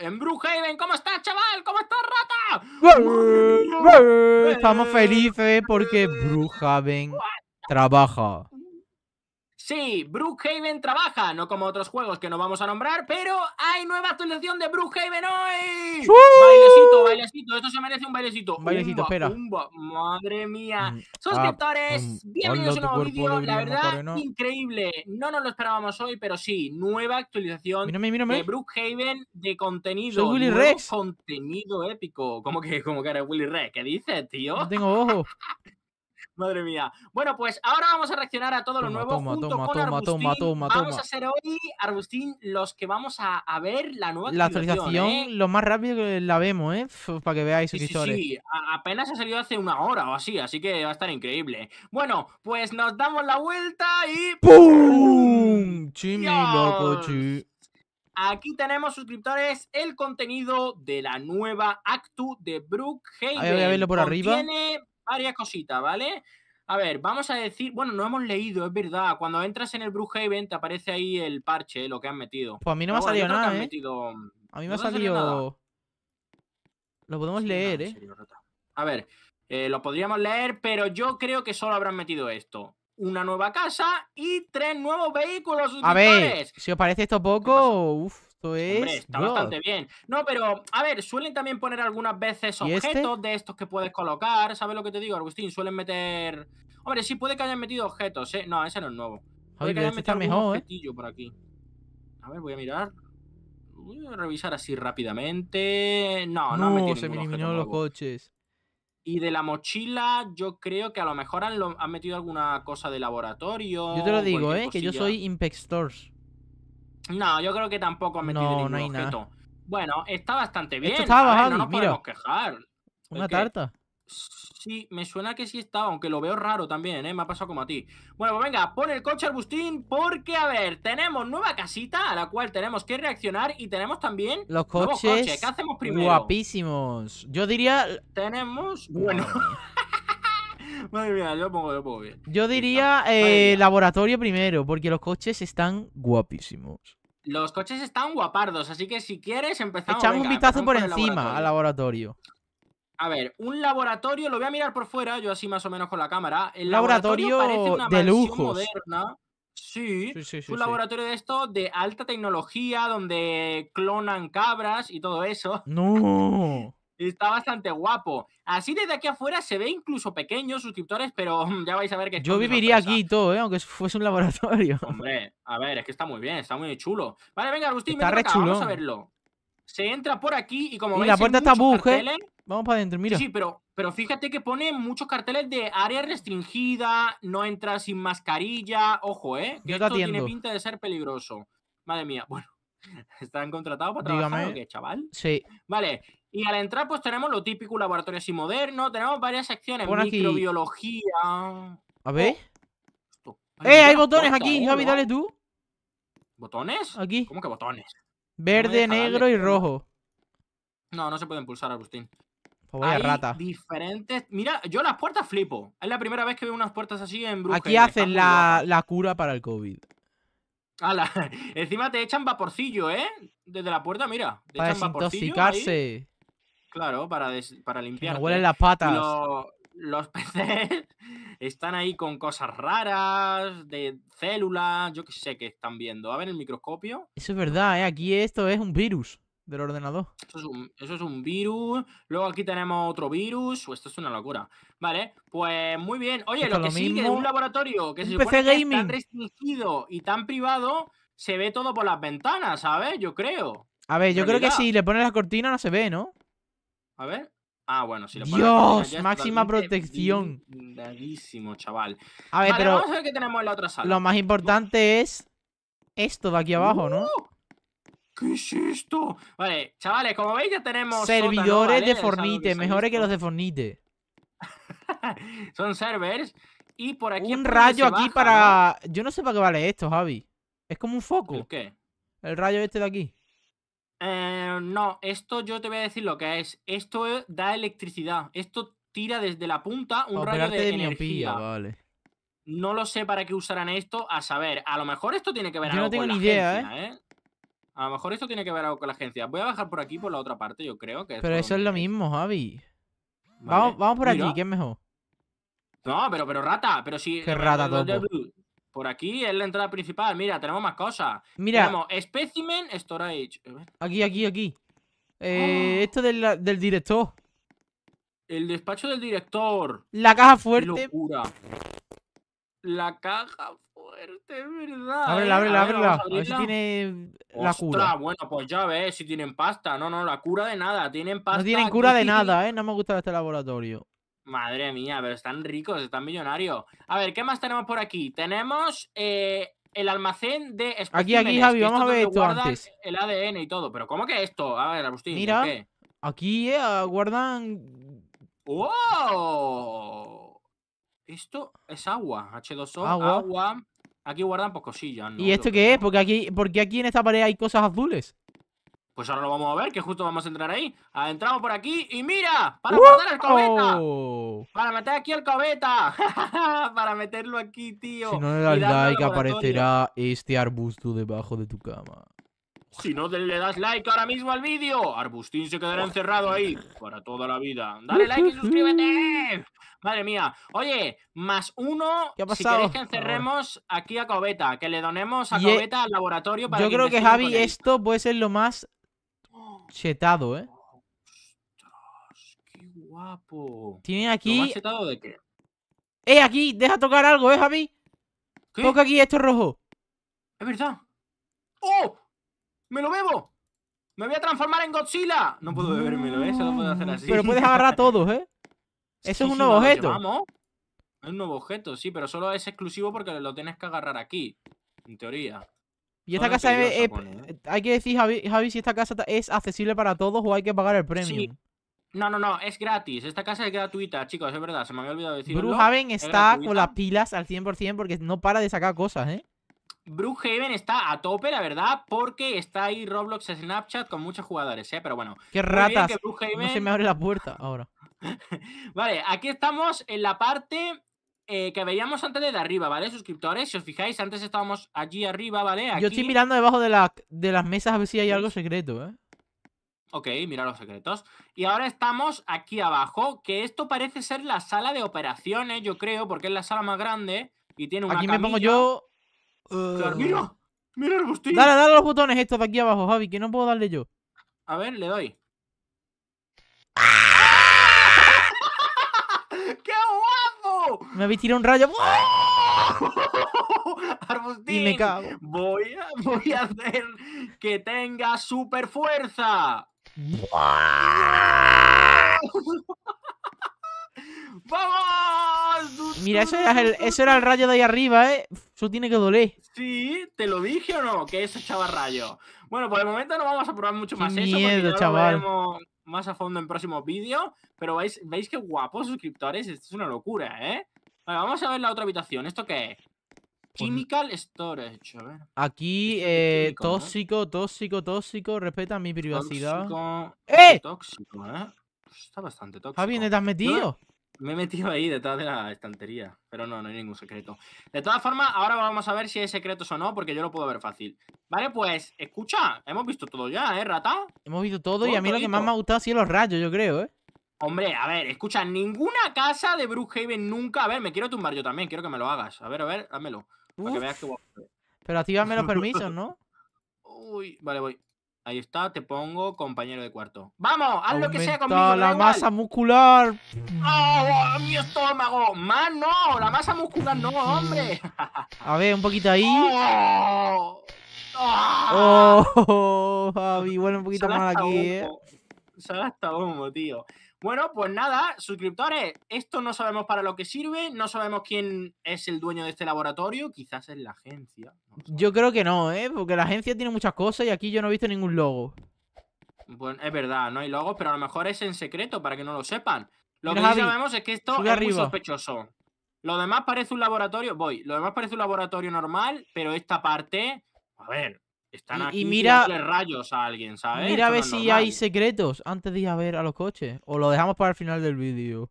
En Brookhaven, ¿cómo estás, chaval? ¿Cómo estás, rata? Estamos felices porque Brookhaven trabaja. Sí, Brookhaven trabaja, no como otros juegos que no vamos a nombrar, pero hay nueva actualización de Brookhaven hoy. Bailecito, bailecito, esto se merece un bailecito. bailecito, espera. Madre mía. Mm, Suscriptores, ah, um, bienvenidos a un nuevo vídeo. La verdad, increíble. No nos lo esperábamos hoy, pero sí, nueva actualización de Brookhaven de contenido. Soy Contenido épico. ¿Cómo que, como que eres Willy Rex? ¿Qué dices, tío? No tengo ojos. Madre mía. Bueno, pues ahora vamos a reaccionar a todos los nuevos nuevo toma, junto toma, con Arbustín. vamos a ser hoy, Arbustín, los que vamos a, ver la nueva La actualización, ¿eh? lo más rápido que la vemos, ¿eh? Para que veáis, sus suscriptores. Sí, sí. apenas ha salido hace una hora o así, así que va a estar increíble. Bueno, pues nos damos la vuelta y... ¡Pum! Chimi, loco, Aquí tenemos, suscriptores, el contenido de la nueva Actu de Brooke Ahí Voy a verlo por arriba varias cositas, ¿vale? A ver, vamos a decir, bueno, no hemos leído, es verdad. Cuando entras en el Haven te aparece ahí el parche, lo que han metido. Pues a mí no me ha salido nada, ¿eh? A mí me ha salido... Lo podemos leer, ¿eh? a ver, eh, lo podríamos leer, pero yo creo que solo habrán metido esto. Una nueva casa y tres nuevos vehículos. A ver, si os parece esto poco, uff, Hombre, está bastante bien. No, pero, a ver, suelen también poner algunas veces este? objetos de estos que puedes colocar. ¿Sabes lo que te digo, Agustín? Suelen meter. Hombre, sí, puede que hayan metido objetos, ¿eh? No, ese no es nuevo. Puede que este mejor, ¿eh? por aquí. A ver, voy a mirar. Voy a revisar así rápidamente. No, no, metido se los coches. Y de la mochila, yo creo que a lo mejor han, metido alguna cosa de laboratorio. Yo te lo digo, ¿eh? Que yo soy Impex no, yo creo que tampoco metido no, ningún no Bueno, está bastante bien. no nos podemos quejar. Una tarta. Sí, me suena que sí estaba, aunque lo veo raro también, ¿eh? Me ha pasado como a ti. Bueno, pues venga, pon el coche bustín porque, a ver, tenemos nueva casita a la cual tenemos que reaccionar y tenemos también... Los coches... coches. ¿Qué hacemos primero? Guapísimos. Yo diría... Tenemos... Bueno... Madre mía, yo pongo, bien. Yo diría eh, laboratorio primero, porque los coches están guapísimos. Los coches están guapardos, así que si quieres empezamos. Echamos un vistazo por encima al laboratorio. A ver, un laboratorio, lo voy a mirar por fuera, yo así más o menos con la cámara. El laboratorio, de lujo. moderna. Sí, un laboratorio de esto de alta tecnología, donde clonan cabras y todo eso. No. Está bastante guapo. Así desde aquí afuera se ve incluso pequeños suscriptores, pero mm, ya vais a ver que... Yo viviría aquí y todo, ¿eh? aunque fuese un laboratorio. Hombre, a ver, es que está muy bien, está muy chulo. Vale, venga, Agustín, re vamos a verlo. Se entra por aquí y como veis... la puerta está buje. ¿eh? Vamos para adentro, mira. Sí, pero, pero fíjate que pone muchos carteles de área restringida, no entrar sin mascarilla, ojo, ¿eh? Que Yo esto tiene pinta de ser peligroso. Madre mía, bueno. ¿Están contratados para trabajar qué, chaval? Sí. Vale, y al entrar, pues tenemos lo típico, laboratorio así moderno, tenemos varias secciones, microbiología. A ver. ¡Eh! Hay botones aquí, oh, Javi, dale ah. tú. ¿Botones? Aquí. ¿Cómo que botones? Verde, negro y rojo. No, no se pueden pulsar, Agustín. Pues Hay rata. Diferentes. Mira, yo las puertas flipo. Es la primera vez que veo unas puertas así en Aquí hacen la, cura para el COVID. ¡Hala! Encima te echan vaporcillo, ¿eh? Desde la puerta, mira. para desintoxicarse. Claro, para, para limpiar. huelen las patas. los peces están ahí con cosas raras, de células, yo qué sé que están viendo. A ver el microscopio. Eso es verdad, ¿eh? aquí esto es un virus del ordenador. Eso es, un, virus. Luego aquí tenemos otro virus. Esto es una locura. Vale, pues muy bien. Oye, lo que sí sigue de un laboratorio que se supone es tan restringido y tan privado, se ve todo por las ventanas, ¿sabes? Yo creo. A ver, yo creo que si le pones la cortina no se ve, ¿no? A ver. Ah, bueno, si Dios, máxima protección. chaval. A ver, pero. Vamos a ver tenemos en la otra sala. Lo más importante es esto de aquí abajo, ¿no? Uh, ¿Qué es esto? Vale, chavales, como veis ya tenemos... Servidores de Fornite, mejores que los de Fornite. Son servers. Y por aquí... Un rayo aquí para... Yo no sé para qué vale esto, Javi. Es como un foco. ¿El qué? El rayo este de aquí. Eh, no, esto yo te voy a decir lo que es. Esto da electricidad. Esto tira desde la punta un rayo de, energía. No lo sé para qué usarán esto, a saber. A lo mejor esto tiene que ver yo no tengo con ni la idea, ¿eh? ¿eh? A lo mejor esto tiene que ver algo con la agencia. Voy a bajar por aquí, por la otra parte, yo creo que... pero eso es lo mismo, Javi. Vamos, vamos por aquí, ¿qué es mejor. No, pero, pero rata, pero si... ¿Qué rata, todo. Por aquí es la entrada principal. Mira, tenemos más cosas. Mira. Tenemos Specimen Storage. Aquí, aquí, aquí. Eh, ¡Oh! Esto del, director. El despacho del director. La caja fuerte. La caja fuerte, verdad. Ábrela, ábrela, ¿eh? ábrela. A ver tiene la Ostras, cura. bueno, pues ya ves si tienen pasta. No, no, la cura de nada. Tienen pasta. No tienen cura de nada, ¿eh? No me gusta este laboratorio. Madre mía, pero están ricos, están millonarios. A ver, ¿qué más tenemos por aquí? Tenemos eh, el almacén de Aquí, aquí, Javi, vamos a ver esto El ADN y todo, pero ¿cómo que esto? A ver, Agustín, Mira, ¿qué? aquí eh, guardan... ¡Wow! Esto es agua, H2O, agua. Aquí guardan pues cosillas, ¿no? ¿Y esto qué es? Porque aquí, porque aquí en esta pared hay cosas azules. Pues ahora lo vamos a ver, que justo vamos a entrar ahí. Ah, entramos por aquí y mira, para matar meter cobeta. Para meter aquí al cobeta. para meterlo aquí, tío. Si no le das like, aparecerá este arbusto debajo de tu cama. Si no le das like ahora mismo al vídeo, Arbustín se quedará encerrado ahí para toda la vida. Dale like y suscríbete. Madre mía. Oye, más uno. ¿Qué ha si queréis que encerremos aquí a Cobeta, que le donemos a Cobeta e al laboratorio para Yo creo que Javi, esto puede ser lo más chetado, ¿eh? Ostras, qué guapo. Tiene aquí... chetado de qué? ¡Eh, aquí! ¡Deja tocar algo, eh, Javi! ¿Qué? Toca aquí esto rojo. Es verdad. ¡Oh! ¡Me lo bebo! ¡Me voy a transformar en Godzilla! No puedo bebérmelo, ¿eh? lo puedo hacer así. Pero puedes agarrar todos, ¿eh? Eso es un nuevo objeto. Vamos. Es un nuevo objeto, sí, pero solo es exclusivo porque lo tienes que agarrar aquí. En teoría. Y esta casa es, hay que decir, Javi, si esta casa es accesible para todos o hay que pagar el premio. No, no, no, es gratis. Esta casa es gratuita, chicos, es verdad, se me había olvidado decirlo. Bruhaven está con las pilas al 100% porque no para de sacar cosas, ¿eh? Brookhaven está a tope, la verdad, porque está ahí Roblox Snapchat con muchos jugadores, ¿eh? Pero bueno. ¡Qué ratas! No se me abre la puerta ahora. vale, aquí estamos en la parte eh, que veíamos antes de arriba, ¿vale? Suscriptores, si os fijáis, antes estábamos allí arriba, ¿vale? Yo estoy mirando debajo de, de las mesas a ver si hay algo secreto, ¿eh? Ok, mira los secretos. Y ahora estamos aquí abajo, que esto parece ser la sala de operaciones, yo creo, porque es la sala más grande y tiene una Aquí me pongo yo... Eh, ¡Mira! ¡Mira el bustillo! Dale, dale los botones estos de aquí abajo, Javi, que no puedo darle yo. A ver, le doy. ¡Ah! Me habéis tirado un rayo. Arbustín, y me cago. Voy a, hacer que tenga super fuerza. ¡Vamos! Mira, eso era, el, era el rayo de ahí arriba, ¿eh? Eso tiene que doler. Sí, te lo dije o no, que eso echaba rayo. Bueno, por el momento no vamos a probar mucho más eso. chaval más a fondo en próximos vídeos, pero veis, veis qué guapos suscriptores, esto es una locura, ¿eh? vamos a ver la otra habitación, ¿esto qué es? Pues Chemical Storage, Aquí, eh, tóxico, tóxico, tóxico, respeta mi privacidad. Tóxico, ¡Eh! Tóxico, ¿eh? Está bastante tóxico. Javi, ¿dónde te has metido? me he metido ahí detrás de la estantería, pero no, no hay ningún secreto. De todas formas, ahora vamos a ver si hay secretos o no, porque yo lo puedo ver fácil. Vale, pues, escucha, hemos visto todo ya, ¿eh, Rata? Hemos visto todo, y a mí lo que más me ha gustado ha sido los rayos, yo creo, ¿eh? Hombre, a ver, escucha, ninguna casa de Brookhaven nunca... A ver, me quiero tumbar yo también, quiero que me lo hagas. A ver, a ver, házmelo. para que veas que... Pero activame los permisos, ¿no? Uy, vale, voy. Ahí está, te pongo compañero de cuarto. ¡Vamos! ¡Haz lo que sea conmigo! la masa muscular! mi estómago! ¡Más no! ¡La masa muscular no, hombre! A ver, un poquito ahí. ¡Oh! Javi, bueno, un poquito más aquí, eh ha hasta humo, tío. Bueno, pues nada, suscriptores, esto no sabemos para lo que sirve, no sabemos quién es el dueño de este laboratorio, quizás es la agencia. yo creo que no, ¿eh? Porque la agencia tiene muchas cosas y aquí yo no he visto ningún logo. Bueno, es verdad, no hay logos, pero a lo mejor es en secreto para que no lo sepan. Lo que sí sabemos es que esto es muy sospechoso. Lo demás parece un laboratorio, voy, lo demás parece un laboratorio normal, pero esta parte, a ver, están y, aquí y mira rayos a alguien, ¿sabes? Mira a ver si hay secretos antes de ir a ver a los coches. O lo dejamos para el final del vídeo.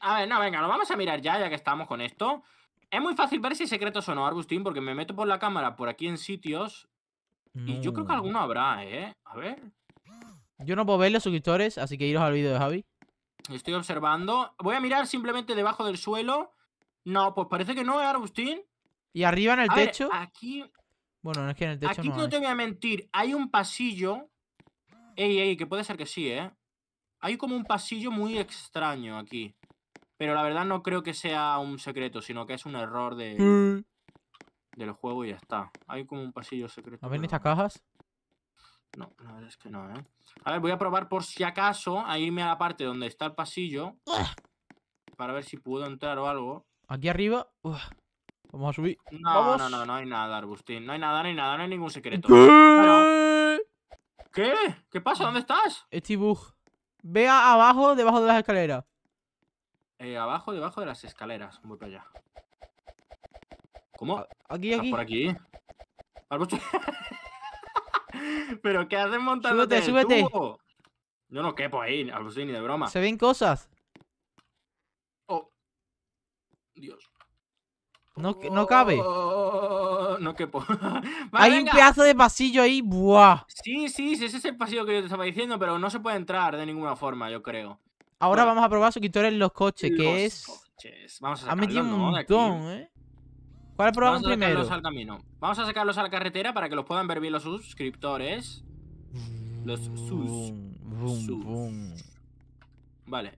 a ver, no, venga, lo vamos a mirar ya, ya que estamos con esto. Es muy fácil ver si hay secretos o no, Argustín, porque me meto por la cámara por aquí en sitios. Y yo creo que alguno habrá, ¿eh? A ver. Yo no puedo ver los suscriptores, así que iros al vídeo de Javi. Estoy observando. Voy a mirar simplemente debajo del suelo. No, pues parece que no, ¿eh, Argustín? Y arriba en el techo. aquí bueno, no es que en el techo Aquí no, te voy a mentir, hay un pasillo... Ey, ey, que puede ser que sí, ¿eh? Hay como un pasillo muy extraño aquí. Pero la verdad no creo que sea un secreto, sino que es un error de... Del juego y ya está. Hay como un pasillo secreto. ¿No ven estas cajas? No, la verdad es que no, ¿eh? A ver, voy a probar por si acaso a irme a la parte donde está el pasillo. Para ver si puedo entrar o algo. Aquí arriba. Vamos a subir. No, no, no, no hay nada, Arbustín. No hay nada, no hay nada, no hay ningún secreto. ¿Qué? ¿Qué? pasa? ¿Dónde estás? Este bug. Vea abajo, debajo de las escaleras. Eh, abajo, debajo de las escaleras. Voy para allá. ¿Cómo? Aquí, aquí. por aquí? Arbustín. ¿Pero qué haces montando súbete, súbete. Yo no quepo ahí, Arbustín, ni de broma. Se ven cosas. Oh. Dios. No, cabe. Oh, no quepo. Hay un pedazo de pasillo ahí, buah. Sí, sí, ese es el pasillo que yo te estaba diciendo, pero no se puede entrar de ninguna forma, yo creo. Ahora vamos a probar su en los coches, que es. Vamos a ha un montón, ¿eh? ¿Cuál probamos primero? al camino. Vamos a sacarlos a la carretera para que los puedan ver bien los suscriptores. Los sus. Vale,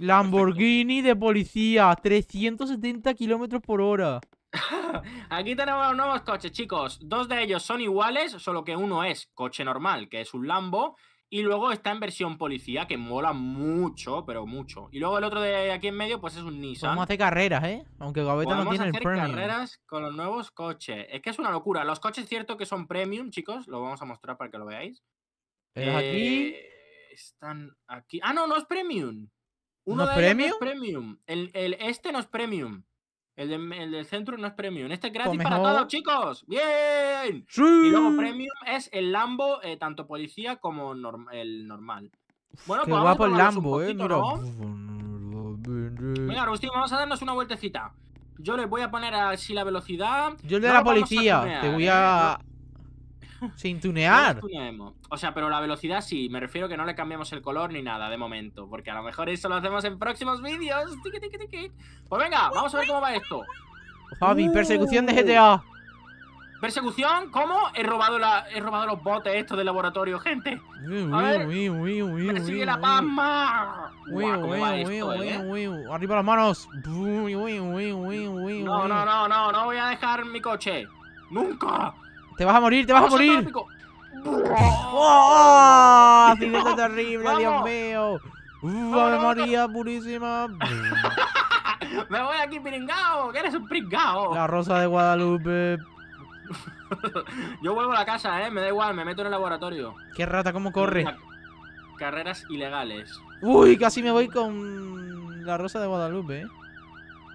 Lamborghini de policía, 370 kilómetros por hora. Aquí tenemos Los nuevos coches, chicos. Dos de ellos son iguales, solo que uno es coche normal, que es un Lambo. Y luego está en versión policía, que mola mucho, pero mucho. Y luego el otro de aquí en medio, pues es un Nissan. Vamos a hacer carreras, ¿eh? Aunque Gaveta no tiene el premium. carreras con los nuevos coches. Es que es una locura. Los coches, cierto que son premium, chicos. Lo vamos a mostrar para que lo veáis. Pero aquí. Eh, están aquí. Ah, no, no es premium. Uno ¿No premium? es premium. El, el, este no es premium. El, el, del centro no es premium. Este es gratis para todos, chicos. ¡Bien! Y luego premium es el Lambo, eh, tanto policía como el normal. Bueno, pues vamos Lambo, eh. ¿no? Mira. Agustín, vamos a darnos una vueltecita. Yo le voy a poner así la velocidad. Yo le de la policía. Te voy eh, a. Sin tunear. o sea, pero la velocidad sí. Me refiero que no le cambiamos el color ni nada de momento. Porque a lo mejor eso lo hacemos en próximos vídeos. Pues venga, vamos a ver cómo va esto. Javi, persecución de GTA. ¿Persecución? ¿Cómo? He robado, la, he robado los botes estos del laboratorio, gente. Persigue la pasma. Arriba las manos. No, no, no, no, no voy a dejar mi coche. Nunca. Te vas a morir, te vas a morir. ¡Oh! terrible, Dios mío. Uf, purísima! ¡Me voy aquí piringao! ¡Que eres un pringao! La rosa de Guadalupe. Yo vuelvo a la casa, eh. Me da igual, me meto en el laboratorio. ¡Qué rata, cómo corre! Carreras ilegales. Uy, casi me voy con la rosa de Guadalupe, eh.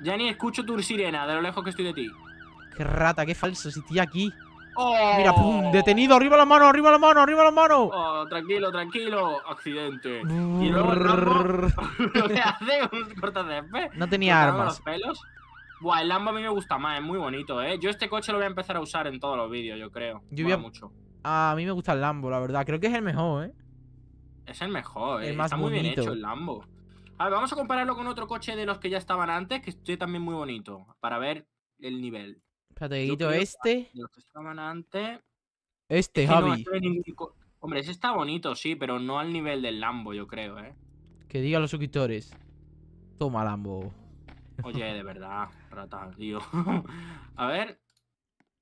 Ya ni escucho tu sirena, de lo lejos que estoy de ti. ¡Qué rata, qué falso! Si estoy aquí. Oh. Mira, pum, oh. detenido, arriba la mano, arriba la mano, arriba la mano. Oh, tranquilo, tranquilo, accidente. Mm. un No tenía armas. pelos. Buah, el Lambo a mí me gusta más, es muy bonito, ¿eh? Yo este coche lo voy a empezar a usar en todos los vídeos, yo creo. Yo a... mucho. a mí me gusta el Lambo, la verdad. Creo que es el mejor, ¿eh? Es el mejor, ¿eh? Está muy bien hecho el Lambo. A ver, vamos a compararlo con otro coche de los que ya estaban antes, que estoy también muy bonito, para ver el nivel quito este. Este, Javi. Este, hombre, ese está bonito, sí, pero no al nivel del Lambo, yo creo, ¿eh? Que diga los suscriptores. Toma, Lambo. Oye, de verdad, rata, tío. a ver.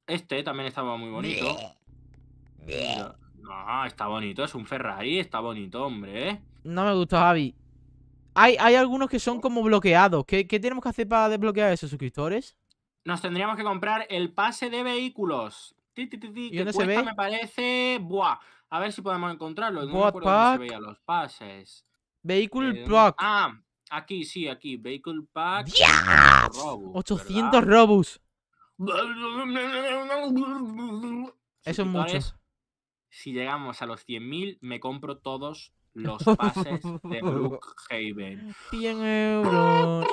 Este también estaba muy bonito. No, está bonito, es un Ferrari, está bonito, hombre, ¿eh? No me gusta, Javi. Hay, hay algunos que son como bloqueados. ¿Qué, qué tenemos que hacer para desbloquear esos suscriptores? Nos tendríamos que comprar el pase de vehículos. ¿Y dónde se ve? Me parece. Buah. A ver si podemos encontrarlo. No me Dónde se los pases. Vehículo eh, Pack. Ah, aquí, sí, aquí. Vehicle Pack. 800 ¿verdad? Robux. Eso es mucho. Si llegamos a los 100.000, me compro todos los pases de Brookhaven. 100 euros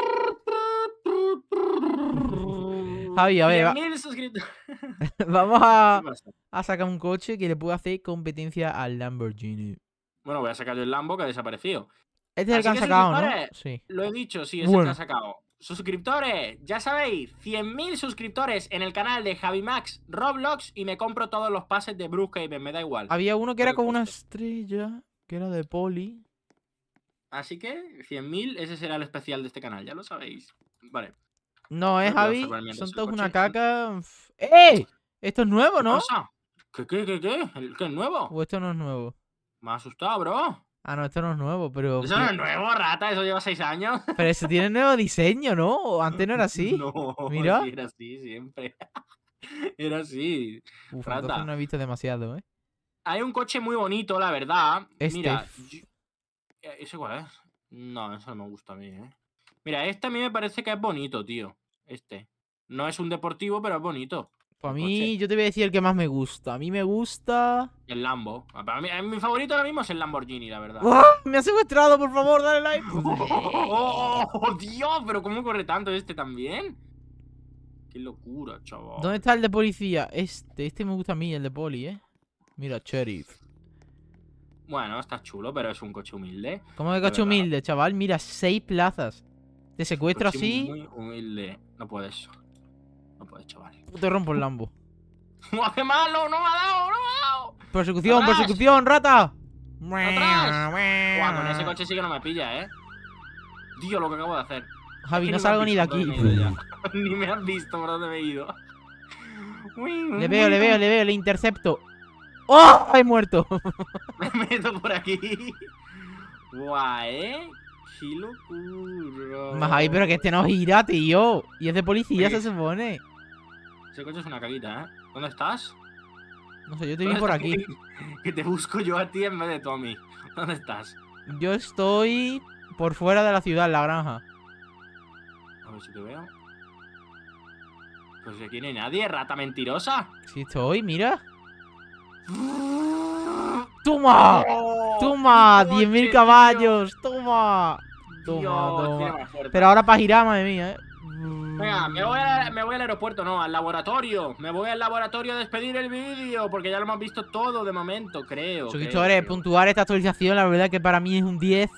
a Vamos a, sacar un coche que le pueda hacer competencia al Lamborghini. Bueno, voy a sacar el Lambo que ha desaparecido. Este es el sacado, Sí. Lo he dicho, sí, es el que sacado. Suscriptores, ya sabéis, 100.000 suscriptores en el canal de Javi Max Roblox y me compro todos los pases de y me da igual. Había uno que era con una estrella, que era de poli. Así que 100.000, ese será el especial de este canal, ya lo sabéis. Vale. No es Javi, son todos una caca. ¡Eh! Esto es nuevo, ¿no? ¿Qué, qué, qué, qué? ¿Qué es nuevo? O esto no es nuevo. Me ha asustado, bro. Ah, no, esto no es nuevo, pero. Eso no es nuevo, rata, eso lleva seis años. Pero eso tiene nuevo diseño, ¿no? Antes no era así. No, Mira. era así siempre. era así. rata. no he visto demasiado, ¿eh? Hay un coche muy bonito, la verdad. Este. Mira. Eh, ¿Ese cuál es? No, eso no me gusta a mí, ¿eh? Mira, este a mí me parece que es bonito, tío este. No es un deportivo, pero es bonito. Pues a pues mí, yo te voy a decir el que más me gusta. A mí me gusta. El Lambo. Ah, eh, mi favorito ahora mismo es el Lamborghini, la verdad. ¡Ah! Me ha secuestrado, por favor, dale like. Oh, oh, oh, Dios! ¿Pero cómo corre tanto este también? ¡Qué locura, chaval! ¿Dónde está el de policía? Este, este me gusta a mí, el de poli, ¿eh? Mira, sheriff. Bueno, está chulo, pero es un coche humilde. ¿Cómo que coche humilde, chaval? Mira, seis plazas. Te secuestro así. Muy humilde. No puedes. No puedes, chaval. Te rompo el uh. lambo. ¡Oh, ¡Qué malo! ¡No me ha dado! ¡No me ha dado! ¡Persecución! ¡Persecución, rata! ¡Atrás! Buah, con ese coche sí que no me pilla, ¿eh? ¡dios lo que acabo de hacer. Javi, no salgo ni de aquí. ni me han visto por dónde me he ido. le veo, le veo, le veo, le intercepto. ¡Oh! ¡He muerto! me meto por aquí. Guau, ¿eh? ¡Qué locura! pero que este no gira, tío. Y es de policía, se supone. Ese coche es una caguita, ¿eh? ¿Dónde estás? No sé, yo te vi por aquí. Que te busco yo a ti en vez de Tommy. ¿Dónde estás? Yo estoy por fuera de la ciudad, la granja. A ver si te veo. Pues aquí no hay nadie, rata mentirosa. Sí estoy, mira. ¡Toma! Oh, ¡Toma! ¡10.000 caballos! ¡Toma! ¡Toma, Pero ahora para girar, madre mía, ¿eh? Venga, me voy, me voy, al aeropuerto, no, al laboratorio. Me voy al laboratorio a despedir el vídeo, porque ya lo hemos visto todo de momento, creo. Suscriptores, puntuar esta actualización, la verdad que para mí es un 10.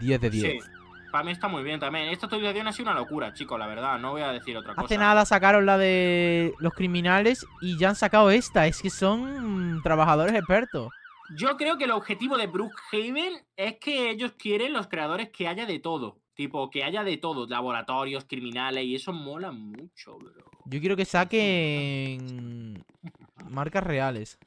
10 de 10. Sí, para mí está muy bien también. Esta actualización ha sido una locura, chicos, la verdad. No voy a decir otra cosa. Hace nada sacaron la de los criminales y ya han sacado esta. Es que son mm, trabajadores expertos. Yo creo que el objetivo de Brookhaven es que ellos quieren los creadores que haya de todo. Tipo, que haya de todo, laboratorios, criminales, y eso mola mucho, bro. Yo quiero que saquen marcas reales.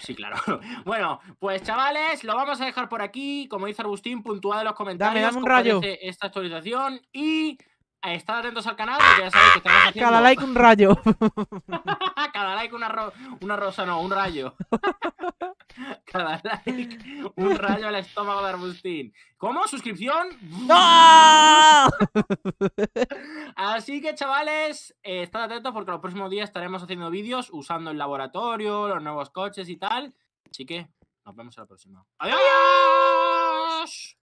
Sí, claro. Bueno, pues chavales, lo vamos a dejar por aquí. Como dice Agustín, puntuad en los comentarios. Dame, dame un rayo. Esta actualización y eh, estad atentos al canal porque ya sabéis que estamos haciendo... Cada like un rayo. Cada like una, rosa, no, un rayo. Cada like un rayo al estómago de Arbustín. ¿Cómo? ¿Suscripción? ¡No! Así que, chavales, eh, estad atentos porque los próximos días estaremos haciendo vídeos usando el laboratorio, los nuevos coches y tal. Así que nos vemos en la próxima. ¡Adiós!